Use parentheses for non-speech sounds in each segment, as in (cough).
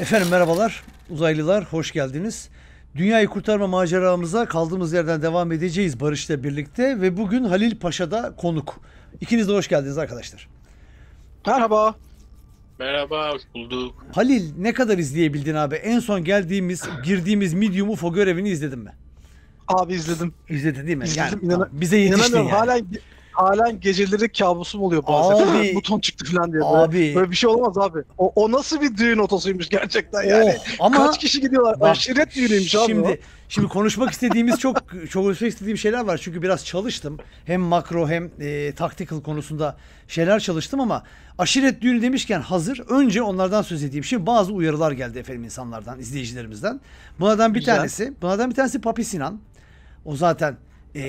Efendim merhabalar, uzaylılar hoş geldiniz. Dünyayı kurtarma maceramıza kaldığımız yerden devam edeceğiz Barış'la birlikte ve bugün Halil Paşa'da konuk. İkiniz de hoş geldiniz arkadaşlar. Merhaba. Merhaba, hoş bulduk. Halil ne kadar izleyebildin abi? En son geldiğimiz, girdiğimiz Medium UFO görevini izledin mi? Abi izledim. İzledin değil mi? İzledim, yani, inan- bize yetiştin yani. Hala halen geceleri kabusum oluyor bazen. Abi, (laughs) Buton çıktı falan diye. Abi. Böyle. bir şey olmaz abi. O, o nasıl bir düğün otosuymuş gerçekten yani. Oh, ama Kaç kişi gidiyorlar? Bak, Aşiret düğünüymüş abi Şimdi, o. şimdi konuşmak istediğimiz çok (laughs) çok konuşmak istediğim şeyler var. Çünkü biraz çalıştım. Hem makro hem e, tactical konusunda şeyler çalıştım ama aşiret düğünü demişken hazır. Önce onlardan söz edeyim. Şimdi bazı uyarılar geldi efendim insanlardan, izleyicilerimizden. Bunlardan bir Güzel. tanesi, bunlardan bir tanesi Papi Sinan. O zaten e,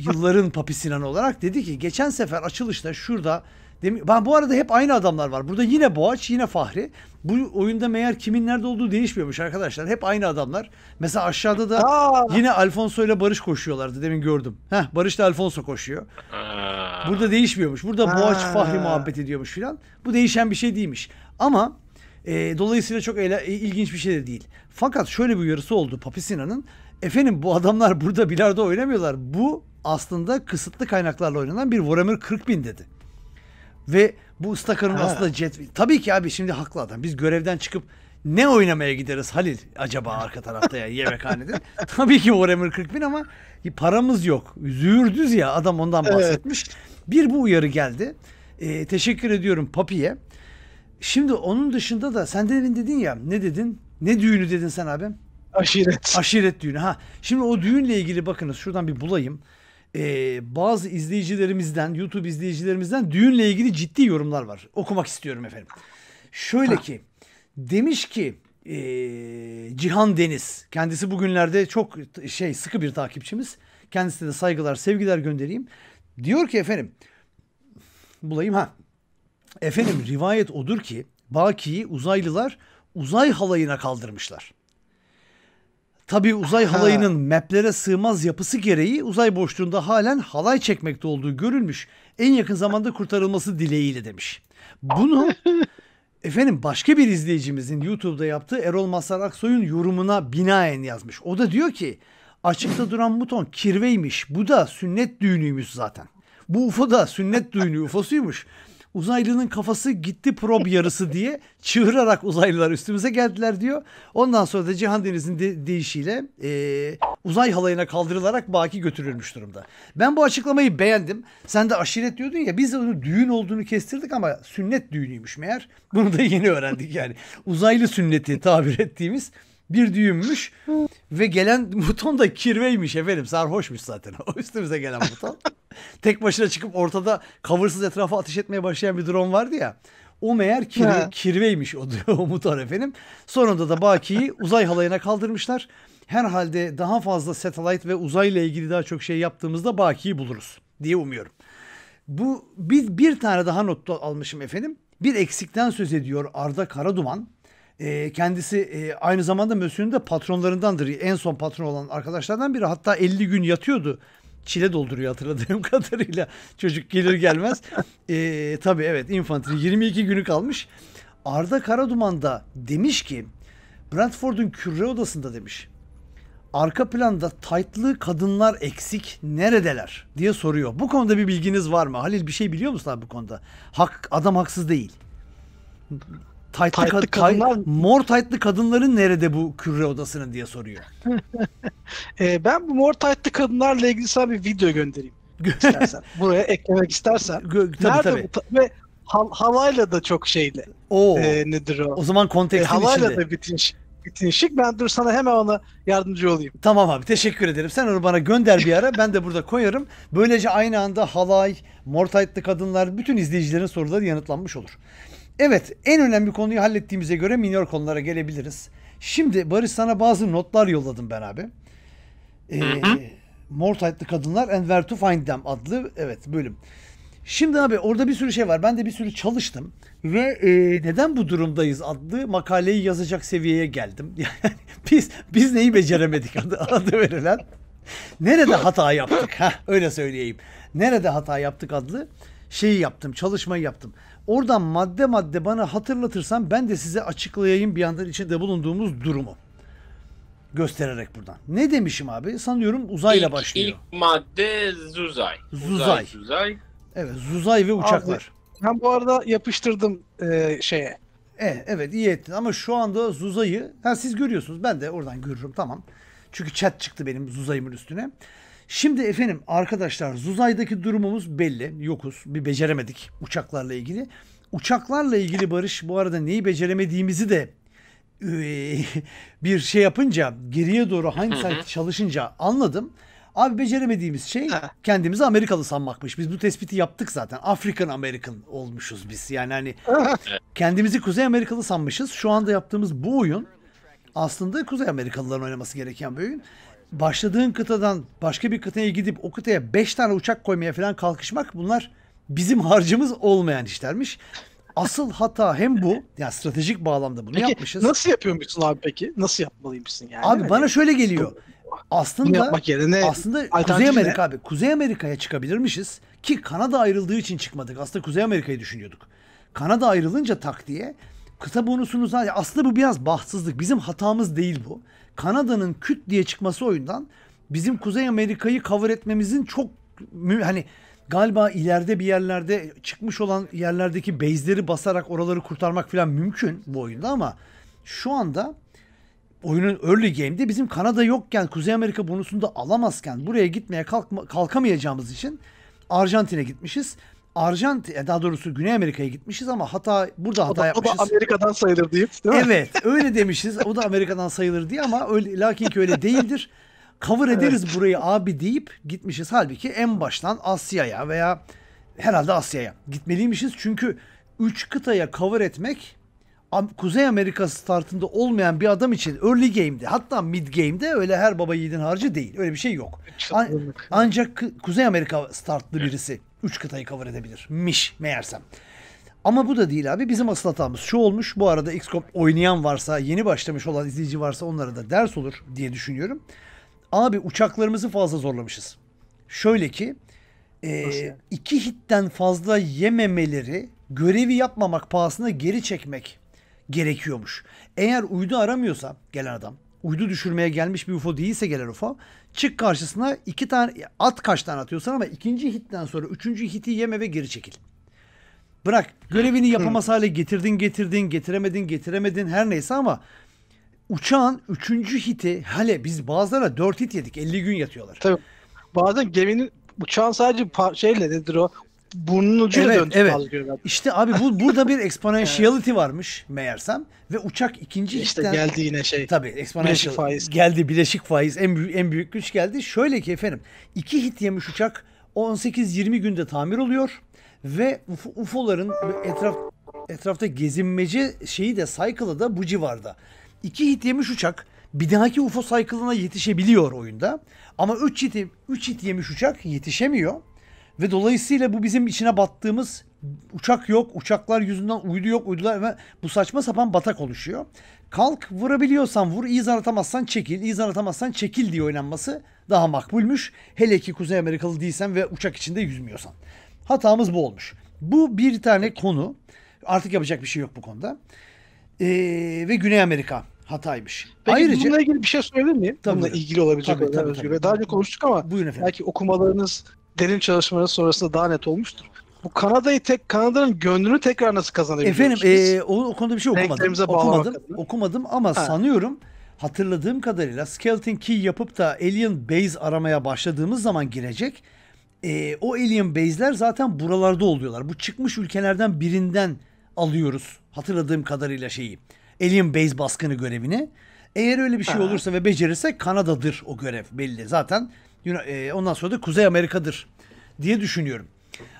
yılların Papi Sinan olarak dedi ki geçen sefer açılışta şurada ben bu arada hep aynı adamlar var. Burada yine Boğaç, yine Fahri. Bu oyunda meğer kimin nerede olduğu değişmiyormuş arkadaşlar. Hep aynı adamlar. Mesela aşağıda da Aa. yine Alfonso ile Barış koşuyorlardı. Demin gördüm. Heh, Barış da Alfonso koşuyor. Aa. Burada değişmiyormuş. Burada Aa. Boğaç, Fahri muhabbet ediyormuş filan. Bu değişen bir şey değilmiş. Ama e, dolayısıyla çok eyle, e, ilginç bir şey de değil. Fakat şöyle bir uyarısı oldu Papisina'nın. Efendim bu adamlar burada bilardo oynamıyorlar. Bu aslında kısıtlı kaynaklarla oynanan bir Warhammer 40 bin dedi. Ve bu Stakar'ın aslında jet... Tabii ki abi şimdi haklı adam. Biz görevden çıkıp ne oynamaya gideriz Halil acaba arka tarafta ya yemekhanede? (laughs) Tabii ki Warhammer 40 bin ama paramız yok. Züğürdüz ya adam ondan bahsetmiş. Evet. Bir bu uyarı geldi. Ee, teşekkür ediyorum Papi'ye. Şimdi onun dışında da sen demin dedin ya ne dedin? Ne düğünü dedin sen abim? Aşiret. Aşiret düğünü. Ha. Şimdi o düğünle ilgili bakınız şuradan bir bulayım. Ee, bazı izleyicilerimizden, YouTube izleyicilerimizden düğünle ilgili ciddi yorumlar var. Okumak istiyorum efendim. Şöyle ha. ki demiş ki e, Cihan Deniz kendisi bugünlerde çok şey sıkı bir takipçimiz. Kendisine de saygılar, sevgiler göndereyim. Diyor ki efendim bulayım ha. Efendim rivayet odur ki Baki'yi uzaylılar uzay halayına kaldırmışlar. Tabi uzay halayının maplere sığmaz yapısı gereği uzay boşluğunda halen halay çekmekte olduğu görülmüş. En yakın zamanda kurtarılması dileğiyle demiş. Bunu (laughs) efendim başka bir izleyicimizin YouTube'da yaptığı Erol Masar Aksoy'un yorumuna binaen yazmış. O da diyor ki açıkta duran buton kirveymiş. Bu da sünnet düğünüymüş zaten. Bu UFO da sünnet düğünü UFO'suymuş uzaylının kafası gitti prob yarısı diye çığırarak uzaylılar üstümüze geldiler diyor. Ondan sonra da Cihan Deniz'in de- deyişiyle e, uzay halayına kaldırılarak baki götürülmüş durumda. Ben bu açıklamayı beğendim. Sen de aşiret diyordun ya biz onu düğün olduğunu kestirdik ama sünnet düğünüymüş meğer. Bunu da yeni öğrendik yani. Uzaylı sünneti tabir ettiğimiz bir düğünmüş ve gelen muton (laughs) da kirveymiş efendim sarhoşmuş zaten (laughs) o üstümüze gelen muton (laughs) Tek başına çıkıp ortada coversız etrafa ateş etmeye başlayan bir drone vardı ya. O meğer kirve, kirveymiş o, o buton efendim. Sonunda da Baki'yi uzay halayına kaldırmışlar. Herhalde daha fazla satellite ve uzayla ilgili daha çok şey yaptığımızda Baki'yi buluruz diye umuyorum. Bu bir, bir tane daha not almışım efendim. Bir eksikten söz ediyor Arda Karaduman. E, kendisi e, aynı zamanda Mösyö'nün de patronlarındandır. En son patron olan arkadaşlardan biri. Hatta 50 gün yatıyordu. Çile dolduruyor hatırladığım (laughs) kadarıyla. Çocuk gelir gelmez. (laughs) e, tabii evet infantry 22 günü kalmış. Arda Karaduman da demiş ki Brentford'un küre odasında demiş. Arka planda taytlı kadınlar eksik neredeler diye soruyor. Bu konuda bir bilginiz var mı? Halil bir şey biliyor musun abi bu konuda? Hak adam haksız değil. Taytlı, taytlı kadınlar... Tay, mor taytlı kadınların nerede bu küre odasının diye soruyor. (laughs) e, ben bu mor taytlı kadınlarla ilgili sana bir video göndereyim. istersen. (laughs) Buraya eklemek istersen. Gö- tabii, nerede tabii. Bu ta- ve hal- halayla da çok şeyli. Oo. E, ee, nedir o? O zaman kontekstin e, halayla içinde. da bitinç bitinçlik. Ben dur sana hemen ona yardımcı olayım. Tamam abi teşekkür ederim. Sen onu bana gönder bir ara. ben de burada koyarım. Böylece aynı anda halay, mor taytlı kadınlar, bütün izleyicilerin soruları yanıtlanmış olur. Evet en önemli konuyu hallettiğimize göre minor konulara gelebiliriz. Şimdi Barış sana bazı notlar yolladım ben abi. Ee, Mortight'lı Kadınlar and Where to Find Them adlı evet bölüm. Şimdi abi orada bir sürü şey var. Ben de bir sürü çalıştım. Ve e, neden bu durumdayız adlı makaleyi yazacak seviyeye geldim. (laughs) Yani biz biz neyi beceremedik adı, adı verilen. Nerede hata yaptık? ha öyle söyleyeyim. Nerede hata yaptık adlı şeyi yaptım, çalışmayı yaptım. Oradan madde madde bana hatırlatırsam ben de size açıklayayım bir yandan içinde bulunduğumuz durumu. Göstererek buradan. Ne demişim abi? Sanıyorum uzayla ilk, başlıyor. İlk madde Zuzay. Zuzay. Zuzay. Evet Zuzay ve uçaklar. Abi, ben bu arada yapıştırdım e, şeye. E, evet iyi ettin ama şu anda Zuzay'ı siz görüyorsunuz ben de oradan görürüm tamam. Çünkü chat çıktı benim Zuzay'ımın üstüne. Şimdi efendim arkadaşlar Zuzay'daki durumumuz belli. Yokuz. Bir beceremedik uçaklarla ilgili. Uçaklarla ilgili Barış bu arada neyi beceremediğimizi de e, (laughs) bir şey yapınca geriye doğru hangi saat çalışınca anladım. Abi beceremediğimiz şey kendimizi Amerikalı sanmakmış. Biz bu tespiti yaptık zaten. African American olmuşuz biz. Yani hani kendimizi Kuzey Amerikalı sanmışız. Şu anda yaptığımız bu oyun aslında Kuzey Amerikalıların oynaması gereken bir oyun başladığın kıtadan başka bir kıtaya gidip o kıtaya 5 tane uçak koymaya falan kalkışmak bunlar bizim harcımız olmayan işlermiş. Asıl hata hem bu. Yani stratejik bağlamda bunu peki, yapmışız. Nasıl yapıyormuşsun abi peki? Nasıl yapmalıymışsın yani? Abi bana şöyle geliyor. Aslında yapmak yerine aslında Kuzey Amerika ne? abi. Kuzey Amerika'ya çıkabilirmişiz ki Kanada ayrıldığı için çıkmadık. Aslında Kuzey Amerika'yı düşünüyorduk. Kanada ayrılınca tak diye kıta bonusunu zaten aslında bu biraz bahtsızlık. Bizim hatamız değil bu. Kanada'nın küt diye çıkması oyundan bizim Kuzey Amerika'yı cover etmemizin çok hani galiba ileride bir yerlerde çıkmış olan yerlerdeki base'leri basarak oraları kurtarmak falan mümkün bu oyunda ama şu anda oyunun early game'de bizim Kanada yokken Kuzey Amerika bonusunu da alamazken buraya gitmeye kalkma, kalkamayacağımız için Arjantin'e gitmişiz. Arjantin, e, daha doğrusu Güney Amerika'ya gitmişiz ama hata burada hata o da, yapmışız. O da Amerika'dan sayılır deyip değil mi? Evet öyle demişiz. O da Amerika'dan sayılır diye ama öyle, lakin ki öyle değildir. Cover ederiz evet. burayı abi deyip gitmişiz. Halbuki en baştan Asya'ya veya herhalde Asya'ya gitmeliymişiz. Çünkü üç kıtaya cover etmek Kuzey Amerika startında olmayan bir adam için early game'de hatta mid game'de öyle her baba yiğidin harcı değil. Öyle bir şey yok. An- ancak Kuzey Amerika startlı birisi 3 kıtayı cover edebilirmiş meğersem. Ama bu da değil abi. Bizim asıl hatamız şu olmuş. Bu arada XCOM oynayan varsa, yeni başlamış olan izleyici varsa onlara da ders olur diye düşünüyorum. Abi uçaklarımızı fazla zorlamışız. Şöyle ki e, iki hitten fazla yememeleri görevi yapmamak pahasına geri çekmek gerekiyormuş. Eğer uydu aramıyorsa gelen adam uydu düşürmeye gelmiş bir UFO değilse gelen UFO çık karşısına iki tane at kaç tane atıyorsan ama ikinci hitten sonra üçüncü hiti yeme ve geri çekil. Bırak görevini yapamaz hale getirdin getirdin getiremedin getiremedin her neyse ama uçağın üçüncü hiti hele biz bazılarına dört hit yedik 50 gün yatıyorlar. Tabii. Bazen geminin uçağın sadece şeyle nedir o burnunun ucuyla evet, döndü evet. İşte abi bu burada bir exponentiality varmış meğersem ve uçak ikinci işte işten, geldi yine şey. Tabii exponential bileşik faiz. geldi bileşik faiz en büyük en büyük güç geldi. Şöyle ki efendim iki hit yemiş uçak 18-20 günde tamir oluyor ve UFO, UFO'ların etraf etrafta gezinmeci şeyi de cycle'ı da bu civarda. İki hit yemiş uçak bir dahaki UFO cycle'ına yetişebiliyor oyunda. Ama 3 hit, 3 hit yemiş uçak yetişemiyor. Ve dolayısıyla bu bizim içine battığımız uçak yok, uçaklar yüzünden uydu yok, uydular ve bu saçma sapan batak oluşuyor. Kalk vurabiliyorsan vur, iz aratamazsan çekil, iz aratamazsan çekil diye oynanması daha makbulmüş. Hele ki Kuzey Amerikalı değilsen ve uçak içinde yüzmüyorsan. Hatamız bu olmuş. Bu bir tane konu. Artık yapacak bir şey yok bu konuda. Ee, ve Güney Amerika hataymış. Peki Ayrıca, bununla ilgili bir şey söyleyebilir miyim? Tabii bununla ilgili olabilecek tabii, tabii, tabii, şey. tabii. Daha önce konuştuk ama Buyurun belki okumalarınız derin çalışmaların sonrasında daha net olmuştur. Bu Kanada'yı tek Kanada'nın gönlünü tekrar nasıl kazanabiliyoruz? Efendim e, o, o konuda bir şey okumadım. Okumadım, okumadım ama ha. sanıyorum hatırladığım kadarıyla Skeleton Key yapıp da Alien Base aramaya başladığımız zaman girecek. E, o Alien Base'ler zaten buralarda oluyorlar. Bu çıkmış ülkelerden birinden alıyoruz hatırladığım kadarıyla şeyi. Alien Base baskını görevini. Eğer öyle bir şey olursa ve becerirse Kanada'dır o görev belli. Zaten e, ondan sonra da Kuzey Amerika'dır diye düşünüyorum.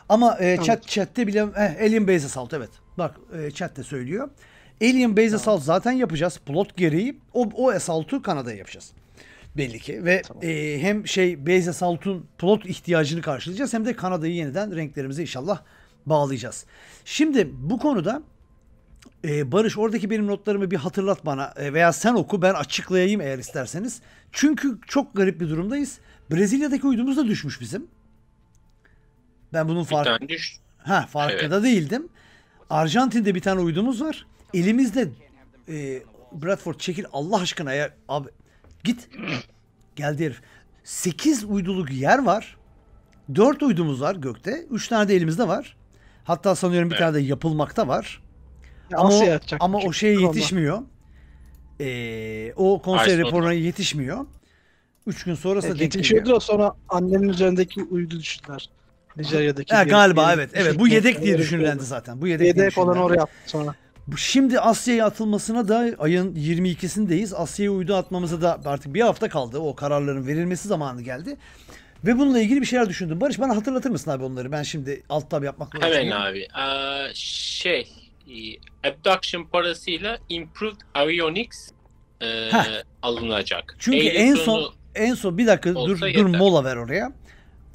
Ama e, chat evet. chat'te bile eh, Alien Base Assault evet. Bak e, chat'te söylüyor. Alien Base Assault zaten yapacağız. Plot gereği o, o Assault'u Kanada'ya yapacağız. Belli ki. Ve tamam. e, hem şey Base Assault'un plot ihtiyacını karşılayacağız hem de Kanada'yı yeniden renklerimize inşallah bağlayacağız. Şimdi bu konuda e, Barış oradaki benim notlarımı bir hatırlat bana e, veya sen oku ben açıklayayım eğer isterseniz. Çünkü çok garip bir durumdayız. Brezilya'daki uydumuz da düşmüş bizim. Ben bunun fark... Ha, farkında evet. değildim. Arjantin'de bir tane uydumuz var. Elimizde e, Bradford çekil Allah aşkına ya abi git. Geldi herif. 8 uyduluk yer var. 4 uydumuz var gökte. 3 tane de elimizde var. Hatta sanıyorum bir evet. tane de yapılmakta var. Ya ama o, şey ama o şeye şey yetişmiyor. Ee, o konser raporuna yetişmiyor. Üç gün sonrasında e, denk geliyor. sonra annemin üzerindeki uydu düşünler. Nijerya'daki. Ha, galiba yedek, evet. Evet bu yedek diye düşünülendi zaten. Bu yedek, yedek olan oraya attı sonra. Şimdi Asya'ya atılmasına da ayın 22'sindeyiz. Asya'ya uydu atmamıza da artık bir hafta kaldı. O kararların verilmesi zamanı geldi. Ve bununla ilgili bir şeyler düşündüm. Barış bana hatırlatır mısın abi onları? Ben şimdi alt tab yapmakla Hemen abi. Ee, şey, e, abduction parasıyla improved avionics e, alınacak. Çünkü Eylül en son en son bir dakika Olsa dur yeter. dur mola ver oraya.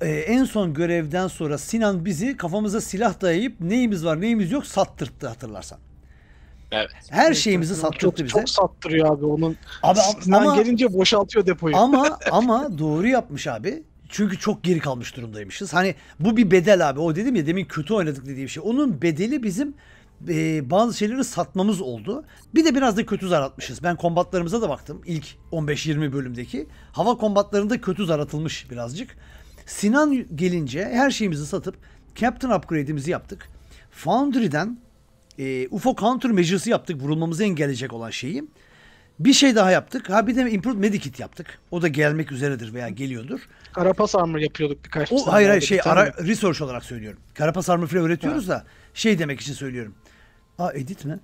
Ee, en son görevden sonra Sinan bizi kafamıza silah dayayıp neyimiz var neyimiz yok sattırttı hatırlarsan. Evet. Her evet, şeyimizi evet, sattırttı çok, bize. Çok sattırıyor abi onun. Abi, Sinan ama, gelince boşaltıyor depoyu. Ama (laughs) ama doğru yapmış abi. Çünkü çok geri kalmış durumdaymışız. Hani bu bir bedel abi. O dedim ya demin kötü oynadık bir şey. Onun bedeli bizim e, bazı şeyleri satmamız oldu. Bir de biraz da kötü zar atmışız. Ben kombatlarımıza da baktım ilk 15-20 bölümdeki. Hava kombatlarında kötü zar atılmış birazcık. Sinan gelince her şeyimizi satıp Captain Upgrade'imizi yaptık. Foundry'den e, UFO Counter Measures'ı yaptık vurulmamızı engelleyecek olan şeyi. Bir şey daha yaptık. Ha bir de Improved Medikit yaptık. O da gelmek üzeredir veya geliyordur. Karapas Armor yapıyorduk birkaç o, Hayır hayır şey ara, research olarak söylüyorum. Karapas Armor falan öğretiyoruz ha. da şey demek için söylüyorum. Aa edit ne?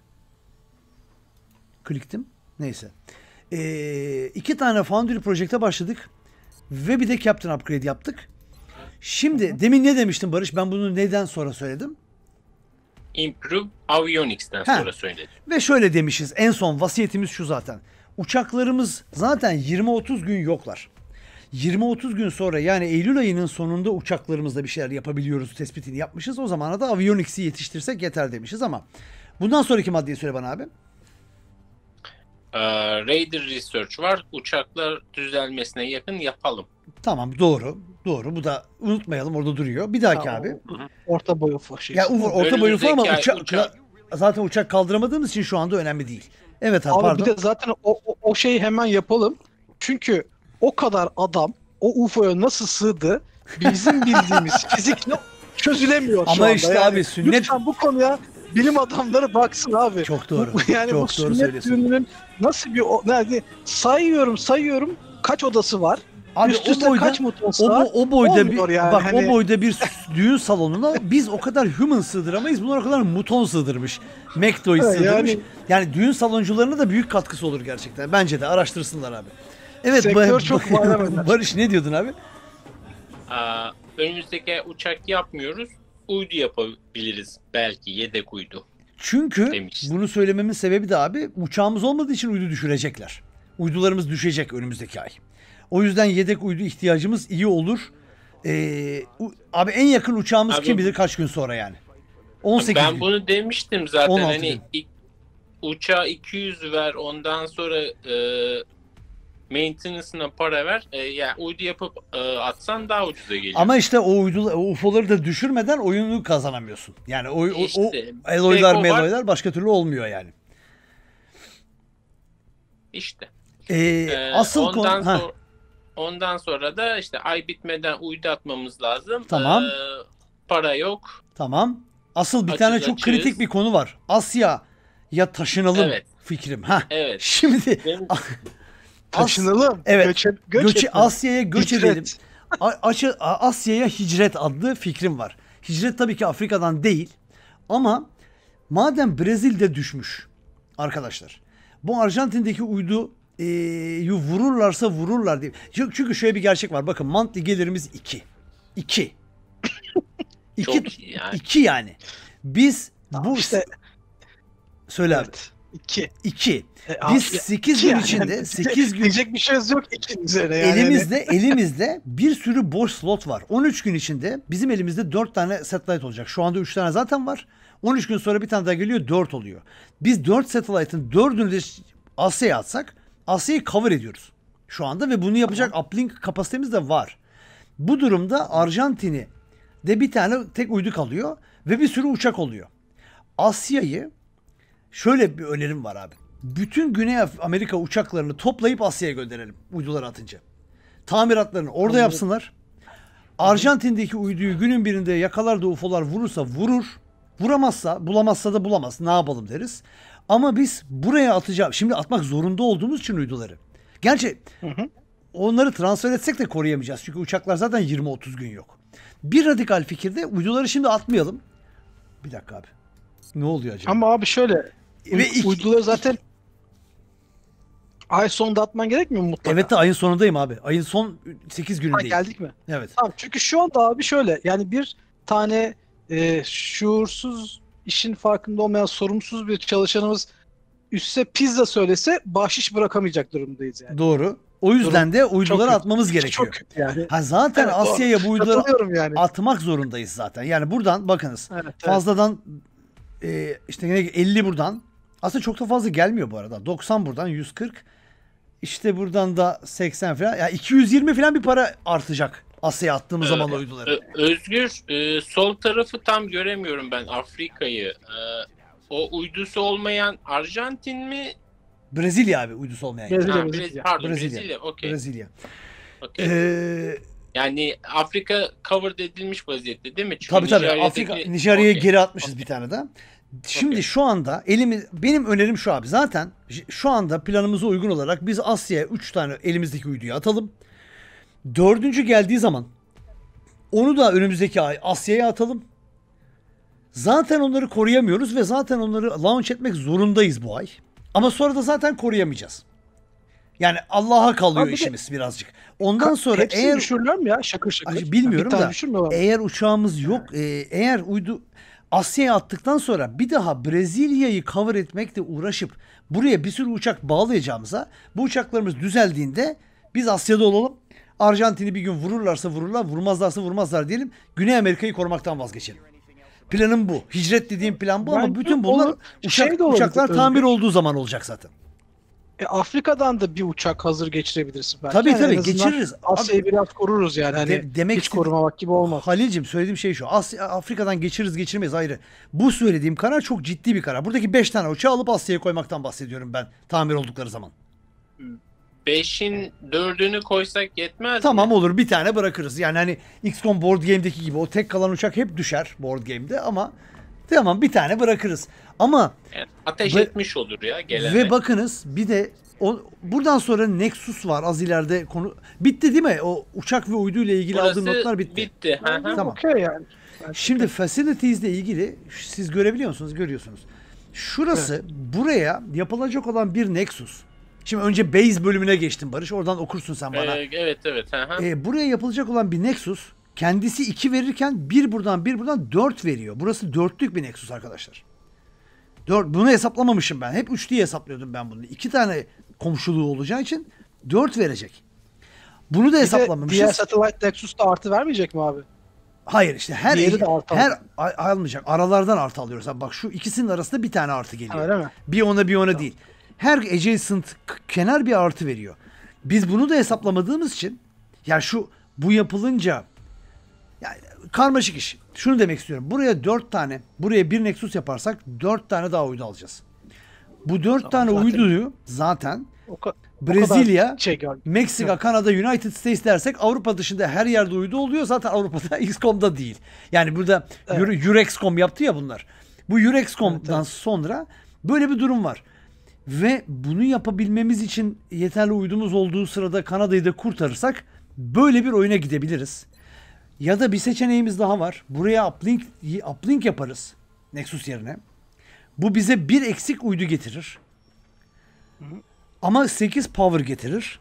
Kliktim. Neyse. Ee, iki tane Foundry Project'e başladık. Ve bir de Captain Upgrade yaptık. Şimdi Hı-hı. demin ne demiştin Barış? Ben bunu neden sonra söyledim? Improve Avionics'ten He. sonra söyledim. Ve şöyle demişiz. En son vasiyetimiz şu zaten. Uçaklarımız zaten 20-30 gün yoklar. 20-30 gün sonra yani Eylül ayının sonunda uçaklarımızda bir şeyler yapabiliyoruz tespitini yapmışız. O zamana da Avionics'i yetiştirsek yeter demişiz ama Bundan sonraki maddeyi söyle bana abi. Ee, Raider Research var. Uçaklar düzelmesine yakın yapalım. Tamam doğru. Doğru. Bu da unutmayalım orada duruyor. Bir dahaki Tamam. abi. Orta boy ufak şey. Ya uf- orta boy ufak ama uçak uça- zaten uçak kaldıramadığımız için şu anda önemli değil. Evet abi, Abi pardon. bir de zaten o, o, o şeyi hemen yapalım. Çünkü o kadar adam o UFO'ya nasıl sığdı bizim bildiğimiz (laughs) fizikle çözülemiyor şu Ama anda. işte yani. abi sünnet- Lütfen bu konuya bilim adamları baksın abi. Çok doğru. (laughs) yani Çok bu doğru sünnet nasıl bir yani sayıyorum sayıyorum kaç odası var? Abi Üst üste o boyda, kaç mutlu o, o boyda bir yani. bak hani... o boyda bir düğün salonuna biz o kadar human sığdıramayız. Bunlar o kadar muton sığdırmış. McDoy'u sığdırmış. Yani... yani düğün saloncularına da büyük katkısı olur gerçekten. Bence de araştırsınlar abi. Evet Sektör ba- çok (laughs) Barış ne diyordun abi? Aa, önümüzdeki uçak yapmıyoruz uydu yapabiliriz belki yedek uydu. Çünkü demiş. bunu söylememin sebebi de abi uçağımız olmadığı için uydu düşürecekler. Uydularımız düşecek önümüzdeki ay. O yüzden yedek uydu ihtiyacımız iyi olur. Ee, abi en yakın uçağımız abi, kim bilir kaç gün sonra yani. 18 Ben gün. bunu demiştim zaten hani gün. uçağa 200 ver ondan sonra e, maintenance'ına para ver. E, yani uydu yapıp e, atsan daha ucuza geliyor. Ama işte o uydu UFO'ları da düşürmeden oyunu kazanamıyorsun. Yani o, o, işte, o Eloy'lar Meloy'lar başka türlü olmuyor yani. İşte. Ee, ee, asıl ondan, konu, so- ondan sonra da işte ay bitmeden uydu atmamız lazım. Tamam. Ee, para yok. Tamam. Asıl bir Açız, tane çok açığız. kritik bir konu var. Asya ya taşınalım evet. fikrim. Ha. Evet. Şimdi Benim... (laughs) Ah, Taşınalım. Evet. Göçe, göç göçe, Asya'ya göç hicret. edelim. Asya'ya hicret adlı fikrim var. Hicret tabii ki Afrika'dan değil ama madem Brezilya düşmüş arkadaşlar. Bu Arjantin'deki uydu e, vururlarsa vururlar diye. Çünkü şöyle bir gerçek var. Bakın mantli gelirimiz 2. 2. 2 yani. İki yani. Biz tamam, bu işte söyle evet. abi. 2. 2. E, Biz 8 gün yani. içinde 8 (laughs) gün diyecek bir şeyiz yok 2 üzerine yani. Elimizde elimizde bir sürü boş slot var. 13 gün içinde bizim elimizde 4 tane satellite olacak. Şu anda 3 tane zaten var. 13 gün sonra bir tane daha geliyor 4 oluyor. Biz 4 satellite'ın 4'ünü de Asya'ya atsak Asya'yı cover ediyoruz şu anda ve bunu yapacak tamam. uplink kapasitemiz de var. Bu durumda Arjantin'i de bir tane tek uydu kalıyor ve bir sürü uçak oluyor. Asya'yı Şöyle bir önerim var abi. Bütün Güney Amerika uçaklarını toplayıp Asya'ya gönderelim uyduları atınca. Tamiratlarını orada yapsınlar. Arjantin'deki uyduyu günün birinde yakalar da UFO'lar vurursa vurur. Vuramazsa bulamazsa da bulamaz. Ne yapalım deriz. Ama biz buraya atacağım. Şimdi atmak zorunda olduğumuz için uyduları. Gerçi hı hı. onları transfer etsek de koruyamayacağız. Çünkü uçaklar zaten 20-30 gün yok. Bir radikal fikirde uyduları şimdi atmayalım. Bir dakika abi. Ne oluyor acaba? Ama abi şöyle ve Uyduları zaten ay sonunda atman gerekmiyor mu mutlaka? Evet de ayın sonundayım abi. Ayın son 8 günündeyim. Ha, geldik mi? Evet. Tamam çünkü şu anda abi şöyle yani bir tane e, şuursuz işin farkında olmayan sorumsuz bir çalışanımız üstse pizza söylese bahşiş bırakamayacak durumdayız yani. Doğru. O yüzden Durum de uyduları atmamız kötü. gerekiyor. Çok kötü yani. Ha zaten evet, Asya'ya bu uyduları yani. atmak zorundayız zaten. Yani buradan bakınız. Evet, fazladan E, işte yine 50 buradan, aslında çok da fazla gelmiyor bu arada. 90 buradan 140. İşte buradan da 80 falan. Ya yani 220 falan bir para artacak. Asya'ya attığımız ee, zaman uyduları. Özgür e, sol tarafı tam göremiyorum ben Afrika'yı. E, o uydusu olmayan Arjantin mi? Brezilya abi uydusu olmayan. Brezilya, ha, Brezilya. Pardon Brezilya. Brezilya. Okay. Brezilya. Okay. Ee, yani Afrika cover edilmiş vaziyette değil mi? Çünkü tabii tabii. Afrika, Nijerya'ya okay. geri atmışız okay. bir tane daha. Şimdi okay. şu anda elimiz benim önerim şu abi. Zaten şu anda planımıza uygun olarak biz Asya'ya 3 tane elimizdeki uyduyu atalım. Dördüncü geldiği zaman onu da önümüzdeki ay Asya'ya atalım. Zaten onları koruyamıyoruz ve zaten onları launch etmek zorundayız bu ay. Ama sonra da zaten koruyamayacağız. Yani Allah'a kalıyor Abi işimiz de, birazcık. Ondan sonra eğer düşürürler mi ya şakır şakır? Bilmiyorum da eğer uçağımız yok, e, eğer uydu Asya'ya attıktan sonra bir daha Brezilya'yı cover etmekle uğraşıp buraya bir sürü uçak bağlayacağımıza bu uçaklarımız düzeldiğinde biz Asya'da olalım. Arjantin'i bir gün vururlarsa vururlar, vurmazlarsa vurmazlar diyelim. Güney Amerika'yı korumaktan vazgeçelim. Planım bu. Hicret dediğim plan bu Bence ama bütün bunlar şey uçak, şey uçaklar tamir olduğu zaman olacak zaten. E, Afrika'dan da bir uçak hazır geçirebilirsin belki. Tabii yani tabii geçiririz. Asya'yı biraz koruruz yani. Hani de, demek hiç korumamak gibi olmaz. Halil'cim söylediğim şey şu. Asya, Afrika'dan geçiririz geçirmeyiz ayrı. Bu söylediğim karar çok ciddi bir karar. Buradaki 5 tane uçağı alıp Asya'ya koymaktan bahsediyorum ben. Tamir oldukları zaman. 5'in 4'ünü koysak yetmez Tamam mi? olur bir tane bırakırız. Yani hani XCOM board game'deki gibi o tek kalan uçak hep düşer board game'de ama Tamam bir tane bırakırız. Ama yani ateş ve, etmiş olur ya gelene. Ve bakınız bir de o, buradan sonra Nexus var az ileride konu. Bitti değil mi? O uçak ve uydu ile ilgili Burası aldığım notlar bitti. Bitti. tamam. Okay yani. Şimdi facilities ile ilgili siz görebiliyor musunuz? Görüyorsunuz. Şurası evet. buraya yapılacak olan bir Nexus. Şimdi önce base bölümüne geçtim Barış. Oradan okursun sen bana. Ee, evet evet. Ee, buraya yapılacak olan bir Nexus Kendisi 2 verirken bir buradan bir buradan 4 veriyor. Burası dörtlük bir Nexus arkadaşlar. 4, bunu hesaplamamışım ben. Hep 3 diye hesaplıyordum ben bunu. 2 tane komşuluğu olacağı için 4 verecek. Bunu da hesaplamamışız. Diğer satellite Nexus da artı vermeyecek mi abi? Hayır işte her Diğeri artı her almayacak. Aralardan artı alıyoruz. bak şu ikisinin arasında bir tane artı geliyor. Öyle mi? Bir ona bir ona tamam. değil. Her adjacent kenar bir artı veriyor. Biz bunu da hesaplamadığımız için ya yani şu bu yapılınca yani karmaşık iş. Şunu demek istiyorum. Buraya dört tane, buraya bir Nexus yaparsak dört tane daha uydu alacağız. Bu dört tamam, tane zaten, uyduyu zaten o Brezilya, o şey Meksika, Hı. Kanada, United States dersek Avrupa dışında her yerde uydu oluyor. Zaten Avrupa'da (laughs) XCOM'da değil. Yani burada evet. Eurexcom yaptı ya bunlar. Bu Eurexcom'dan evet, evet. sonra böyle bir durum var. Ve bunu yapabilmemiz için yeterli uydumuz olduğu sırada Kanada'yı da kurtarırsak böyle bir oyuna gidebiliriz. Ya da bir seçeneğimiz daha var. Buraya uplink, uplink yaparız Nexus yerine. Bu bize bir eksik uydu getirir. Ama 8 power getirir.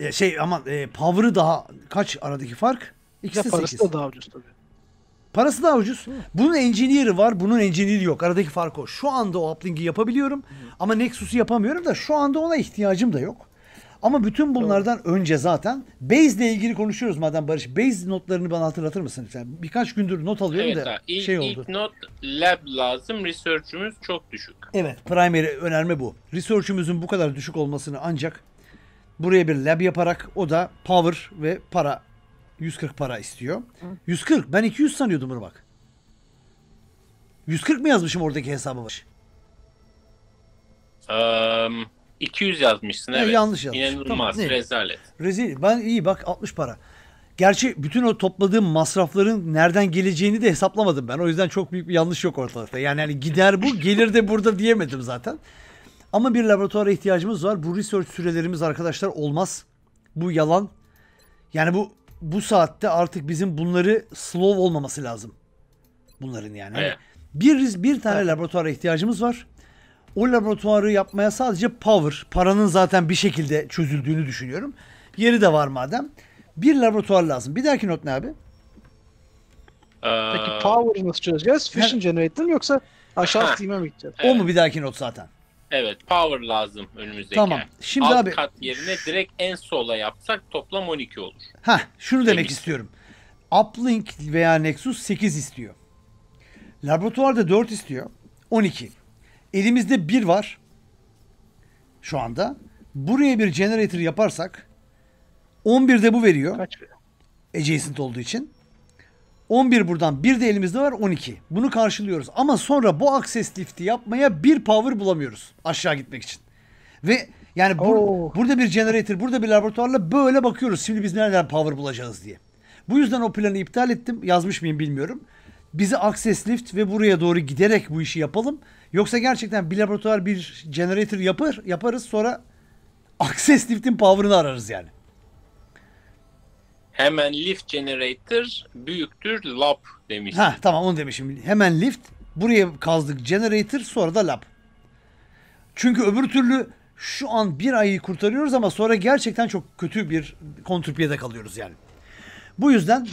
E, şey ama e, power'ı daha kaç aradaki fark? İkisi de parası 8. da daha ucuz tabii. Parası daha ucuz. Hı. Bunun engineer'ı var, bunun engineer'i yok. Aradaki fark o. Şu anda o uplink'i yapabiliyorum Hı. ama Nexus'u yapamıyorum da şu anda ona ihtiyacım da yok. Ama bütün bunlardan Doğru. önce zaten ile ilgili konuşuyoruz madem Barış. Bayes notlarını bana hatırlatır mısın? lütfen? birkaç gündür not alıyorum evet, da ilk, şey oldu. İlk not lab lazım. Research'ümüz çok düşük. Evet. Primary önerme bu. Research'ümüzün bu kadar düşük olmasını ancak buraya bir lab yaparak o da power ve para 140 para istiyor. Hı. 140. Ben 200 sanıyordum bunu bak. 140 mı yazmışım oradaki hesaba baş? 200 yazmışsın evet. yanlış yazmış. İnanılmaz tamam, rezalet. Rezil. Ben iyi bak 60 para. Gerçi bütün o topladığım masrafların nereden geleceğini de hesaplamadım ben. O yüzden çok büyük bir yanlış yok ortalıkta. Yani hani gider bu, gelir de burada diyemedim zaten. Ama bir laboratuvara ihtiyacımız var. Bu research sürelerimiz arkadaşlar olmaz. Bu yalan. Yani bu bu saatte artık bizim bunları slow olmaması lazım. Bunların yani. Hani evet. Bir bir tane evet. laboratuvara ihtiyacımız var o laboratuvarı yapmaya sadece power, paranın zaten bir şekilde çözüldüğünü düşünüyorum. Yeri de var madem. Bir laboratuvar lazım. Bir dahaki not ne abi? Ee, Peki power'ı nasıl çözeceğiz? Fission generator mi yoksa aşağı Steam'e mi gideceğiz? Evet. O mu bir dahaki not zaten? Evet power lazım önümüzdeki. Tamam. Şimdi Alt abi kat yerine direkt en sola yapsak toplam 12 olur. Ha, şunu demek Emin. istiyorum. Uplink veya Nexus 8 istiyor. Laboratuvarda 4 istiyor. 12. Elimizde bir var şu anda. Buraya bir generator yaparsak 11 de bu veriyor. Kaç? Adjacent olduğu için. 11 buradan bir de elimizde var 12. Bunu karşılıyoruz. Ama sonra bu access lifti yapmaya bir power bulamıyoruz aşağı gitmek için. Ve yani bur oh. burada bir generator, burada bir laboratuvarla böyle bakıyoruz. Şimdi biz nereden power bulacağız diye. Bu yüzden o planı iptal ettim. Yazmış mıyım bilmiyorum bizi access lift ve buraya doğru giderek bu işi yapalım. Yoksa gerçekten bir laboratuvar bir generator yapar, yaparız sonra access lift'in power'ını ararız yani. Hemen lift generator büyüktür lab demiş. Ha tamam onu demişim. Hemen lift buraya kazdık generator sonra da lab. Çünkü öbür türlü şu an bir ayı kurtarıyoruz ama sonra gerçekten çok kötü bir kontrpiyede kalıyoruz yani. Bu yüzden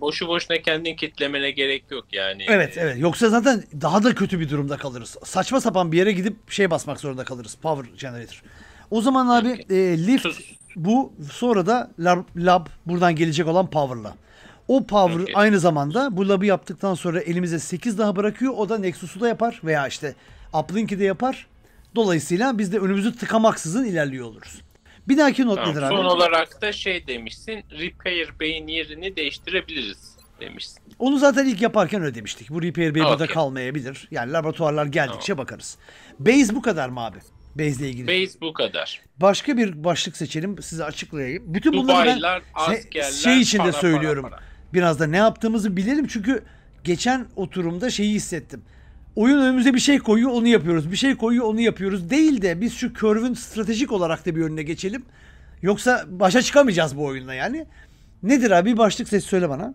boşu boşuna kendini kitlemene gerek yok yani. Evet evet. Yoksa zaten daha da kötü bir durumda kalırız. Saçma sapan bir yere gidip şey basmak zorunda kalırız. Power generator. O zaman abi e, lift Sus. bu sonra da lab, lab buradan gelecek olan power'la. O power okay. aynı zamanda bu lab'ı yaptıktan sonra elimize 8 daha bırakıyor. O da Nexus'u da yapar veya işte Uplink'i de yapar. Dolayısıyla biz de önümüzü tıkamaksızın ilerliyor oluruz. Bir dahaki not tamam, nedir abi? Son olarak da şey demişsin. Repair Bay'in yerini değiştirebiliriz demişsin. Onu zaten ilk yaparken öyle demiştik. Bu Repair Bay okay. burada kalmayabilir. Yani laboratuvarlar geldikçe tamam. bakarız. Base bu kadar mı abi? Base'le ilgili. Base bu kadar. Başka bir başlık seçelim. Size açıklayayım. Bütün bunları Dubai'lar, ben askerler, şey için de söylüyorum. Para, para. Biraz da ne yaptığımızı bilelim. Çünkü geçen oturumda şeyi hissettim oyun önümüze bir şey koyuyor onu yapıyoruz. Bir şey koyuyor onu yapıyoruz. Değil de biz şu Curve'ün stratejik olarak da bir önüne geçelim. Yoksa başa çıkamayacağız bu oyunda yani. Nedir abi başlık sesi söyle bana.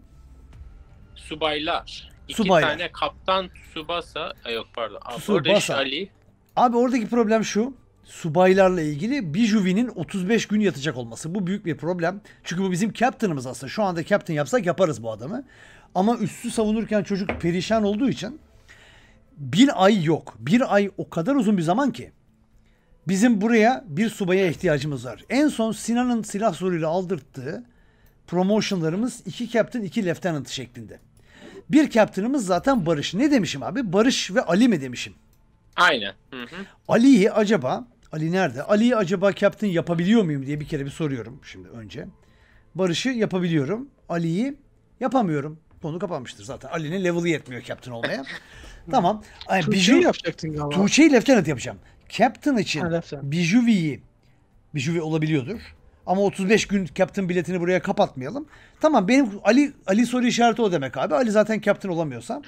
Subaylar. İki Subaylar. tane kaptan Subasa, ay e, yok pardon. Abi, Ali. Abi oradaki problem şu. Subaylarla ilgili bir Juvin'in 35 gün yatacak olması. Bu büyük bir problem. Çünkü bu bizim captain'ımız aslında. Şu anda captain yapsak yaparız bu adamı. Ama üstü savunurken çocuk perişan olduğu için bir ay yok. Bir ay o kadar uzun bir zaman ki. Bizim buraya bir subaya ihtiyacımız var. En son Sinan'ın silah soruyla aldırttığı promotionlarımız iki captain iki lieutenant şeklinde. Bir captain'ımız zaten Barış. Ne demişim abi? Barış ve Ali mi demişim? Aynen. Ali'yi acaba Ali nerede? Ali'yi acaba captain yapabiliyor muyum diye bir kere bir soruyorum şimdi önce. Barış'ı yapabiliyorum. Ali'yi yapamıyorum. Konu kapanmıştır zaten. Ali'nin level'ı yetmiyor captain olmaya. (laughs) Tamam. Ay, Tuğçe'yi Biju, yapacaktın galiba. Tuğçe'yi Lieutenant yapacağım. Captain için ha, Bijuvi'yi Bijuvi olabiliyordur. Ama 35 gün Captain biletini buraya kapatmayalım. Tamam benim Ali Ali soru işareti o demek abi. Ali zaten Captain olamıyorsa.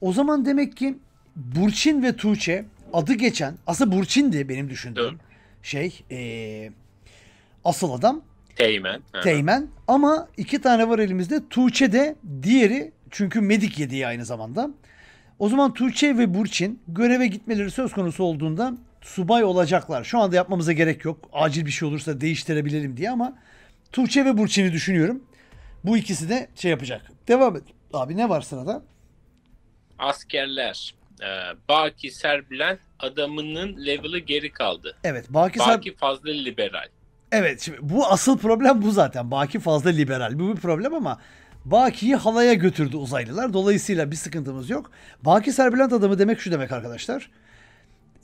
O zaman demek ki Burçin ve Tuğçe adı geçen aslında Burçin'di benim düşündüğüm şey ee, asıl adam. Teğmen. Teğmen ama iki tane var elimizde. Tuğçe de diğeri çünkü medik yediği aynı zamanda. O zaman Tuğçe ve Burçin göreve gitmeleri söz konusu olduğunda subay olacaklar. Şu anda yapmamıza gerek yok. Acil bir şey olursa değiştirebilelim diye ama Tuğçe ve Burçin'i düşünüyorum. Bu ikisi de şey yapacak. Devam et. Abi ne var sırada? Askerler. Ee, Baki Serbilen adamının level'ı geri kaldı. Evet. Baki, Baki fazla liberal. Evet. Şimdi bu asıl problem bu zaten. Baki fazla liberal. Bu bir problem ama Baki'yi halaya götürdü uzaylılar. Dolayısıyla bir sıkıntımız yok. Baki Serbülent adamı demek şu demek arkadaşlar.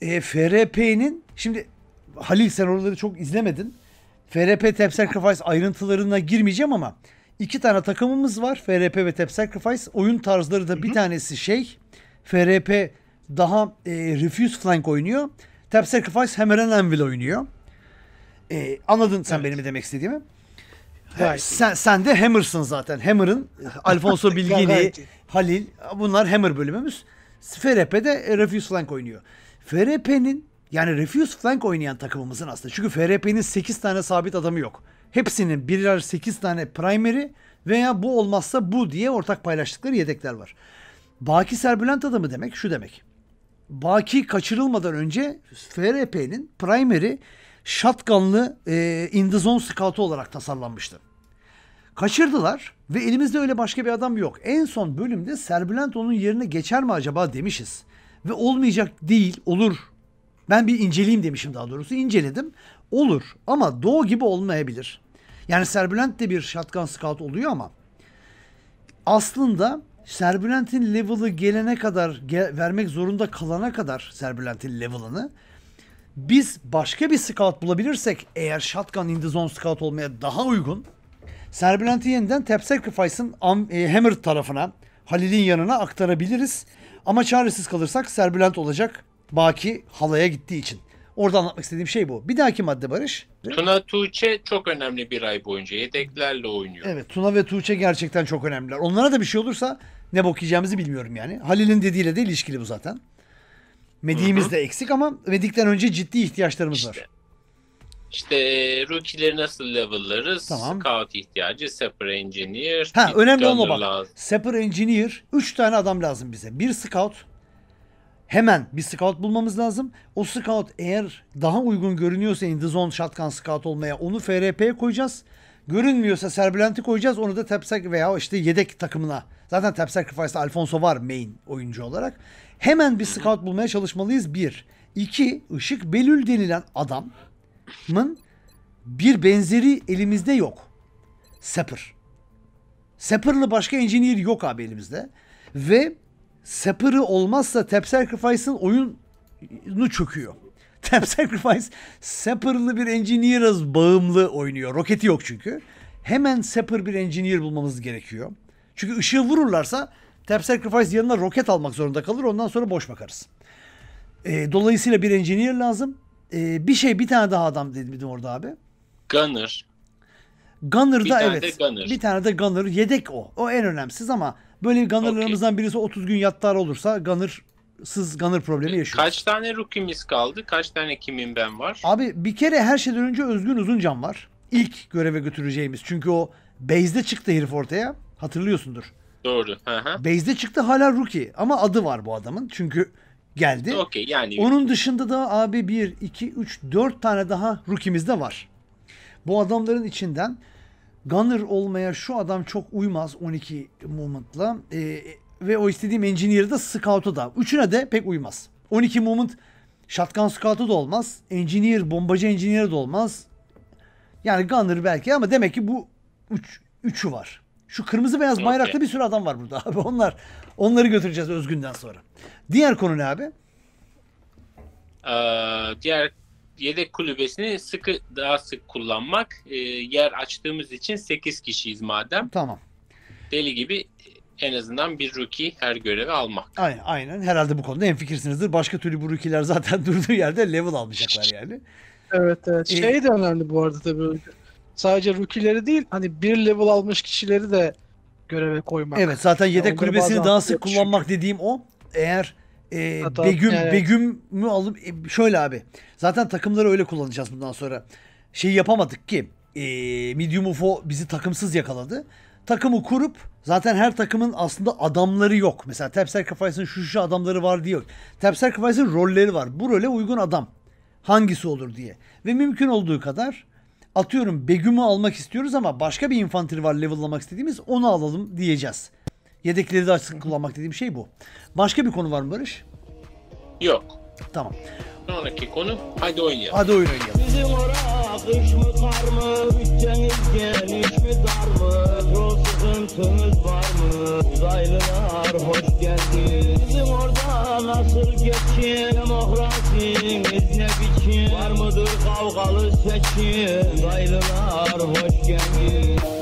E, FRP'nin şimdi Halil sen oraları çok izlemedin. FRP Tap Sacrifice ayrıntılarına girmeyeceğim ama iki tane takımımız var. FRP ve Tap Sacrifice. Oyun tarzları da Hı -hı. bir tanesi şey. FRP daha e, Refuse Flank oynuyor. Tap Sacrifice Hammer and Anvil oynuyor. E, anladın sen evet. benim demek istediğimi sen, sen de Hammer'sın zaten. Hammer'ın (laughs) Alfonso Bilgini, Halil bunlar Hammer bölümümüz. FRP'de e, Refuse Flank oynuyor. FRP'nin yani Refuse Flank oynayan takımımızın aslında. Çünkü FRP'nin 8 tane sabit adamı yok. Hepsinin birer 8 tane primary veya bu olmazsa bu diye ortak paylaştıkları yedekler var. Baki Serbülent adamı demek şu demek. Baki kaçırılmadan önce FRP'nin primary şatkanlı e, in the zone scout'u olarak tasarlanmıştı. Kaçırdılar ve elimizde öyle başka bir adam yok. En son bölümde Serbülent onun yerine geçer mi acaba demişiz. Ve olmayacak değil olur. Ben bir inceleyeyim demişim daha doğrusu. inceledim. Olur ama Doğu gibi olmayabilir. Yani Serbülent de bir şatkan scout oluyor ama aslında Serbülent'in level'ı gelene kadar ge- vermek zorunda kalana kadar Serbülent'in level'ını biz başka bir scout bulabilirsek eğer shotgun in the zone scout olmaya daha uygun. Serbilant'ı yeniden Tap Sacrifice'ın e, Hammer tarafına, Halil'in yanına aktarabiliriz. Ama çaresiz kalırsak Serbilant olacak Baki halaya gittiği için. Orada anlatmak istediğim şey bu. Bir dahaki madde Barış. Tuna Tuğçe çok önemli bir ay boyunca. Yedeklerle oynuyor. Evet Tuna ve Tuğçe gerçekten çok önemliler. Onlara da bir şey olursa ne bok yiyeceğimizi bilmiyorum yani. Halil'in dediğiyle de ilişkili bu zaten. Medik'imiz de eksik ama Medik'ten önce ciddi ihtiyaçlarımız işte, var. İşte e, rookie'leri nasıl level'larız? Tamam. Scout ihtiyacı, Sapper Engineer. Ha, önemli olan bak. Lazım. Sapper Engineer 3 tane adam lazım bize. Bir Scout. Hemen bir scout bulmamız lazım. O scout eğer daha uygun görünüyorsa in the zone shotgun scout olmaya onu FRP'ye koyacağız. Görünmüyorsa Serbülent'i koyacağız. Onu da Tapsac veya işte yedek takımına. Zaten Tapsac Sacrifice'da Alfonso var main oyuncu olarak. Hemen bir scout bulmaya çalışmalıyız. Bir. İki. Işık Belül denilen adamın bir benzeri elimizde yok. Sapper. Sapper'lı başka engineer yok abi elimizde. Ve Sapper'ı olmazsa Tap Sacrifice'ın oyunu çöküyor. (laughs) Tap Sacrifice Sapper'lı bir engineer'ız bağımlı oynuyor. Roketi yok çünkü. Hemen Sapper bir engineer bulmamız gerekiyor. Çünkü ışığı vururlarsa Tap Sacrifice yanına roket almak zorunda kalır. Ondan sonra boş bakarız. E, dolayısıyla bir engineer lazım. E, bir şey bir tane daha adam dedim orada abi. Gunner. Gunner'da bir evet. gunner. Bir tane de Gunner. Yedek o. O en önemsiz ama böyle Gunner'larımızdan okay. birisi 30 gün yattar olursa Gunner sız Gunner problemi e, yaşıyoruz. Kaç tane rookie'miz kaldı? Kaç tane kimin ben var? Abi bir kere her şeyden önce Özgün Uzuncan var. İlk göreve götüreceğimiz. Çünkü o base'de çıktı herif ortaya. Hatırlıyorsundur. Doğru. Base'de çıktı hala rookie ama adı var bu adamın çünkü geldi. Okey yani. Onun dışında da abi 1, 2, 3, 4 tane daha rookimiz de var. Bu adamların içinden Gunner olmaya şu adam çok uymaz 12 movement'la. Ee, ve o istediğim engineer'ı da scout'u da. Üçüne de pek uymaz. 12 moment shotgun scout'u da olmaz. Engineer, bombacı engineer'ı da olmaz. Yani Gunner belki ama demek ki bu üç, üçü var. Şu kırmızı beyaz okay. bir sürü adam var burada abi. Onlar onları götüreceğiz Özgün'den sonra. Diğer konu ne abi? Ee, diğer yedek kulübesini sıkı daha sık kullanmak. E, yer açtığımız için 8 kişiyiz madem. Tamam. Deli gibi en azından bir rookie her görevi almak. Aynen, aynen. herhalde bu konuda en fikirsinizdir. Başka türlü bu rookie'ler zaten (laughs) durduğu yerde level almayacaklar yani. Evet, evet. E- şey ee, de önemli bu arada tabii sadece rookie'leri değil hani bir level almış kişileri de göreve koymak. Evet zaten yedek yani kulübesini daha sık kullanmak çünkü. dediğim o. Eğer e, Hatta, Begüm evet. Begüm'ü alıp e, şöyle abi. Zaten takımları öyle kullanacağız bundan sonra. Şey yapamadık ki e, Medium UFO bizi takımsız yakaladı. Takımı kurup zaten her takımın aslında adamları yok. Mesela Tap Sacrifice'ın şu şu adamları var diye yok. Tap Sacrifice'ın rolleri var. Bu role uygun adam hangisi olur diye. Ve mümkün olduğu kadar atıyorum Begüm'ü almak istiyoruz ama başka bir infantry var level'lamak istediğimiz onu alalım diyeceğiz. Yedekleri de açık kullanmak dediğim şey bu. Başka bir konu var mı Barış? Yok. Tamam. Sonraki konu hadi oynayalım. Hadi oyun oynayalım. Bizim ora kış mı kar mı? Bütçeniz geniş mi dar mı? Petrol sıkıntınız var mı? Uzaylılar hoş geldi. Bizim orada nasıl geçin? Demokrasimiz ne biçim? Var mıdır kavgalı seçim? Uzaylılar hoş geldi.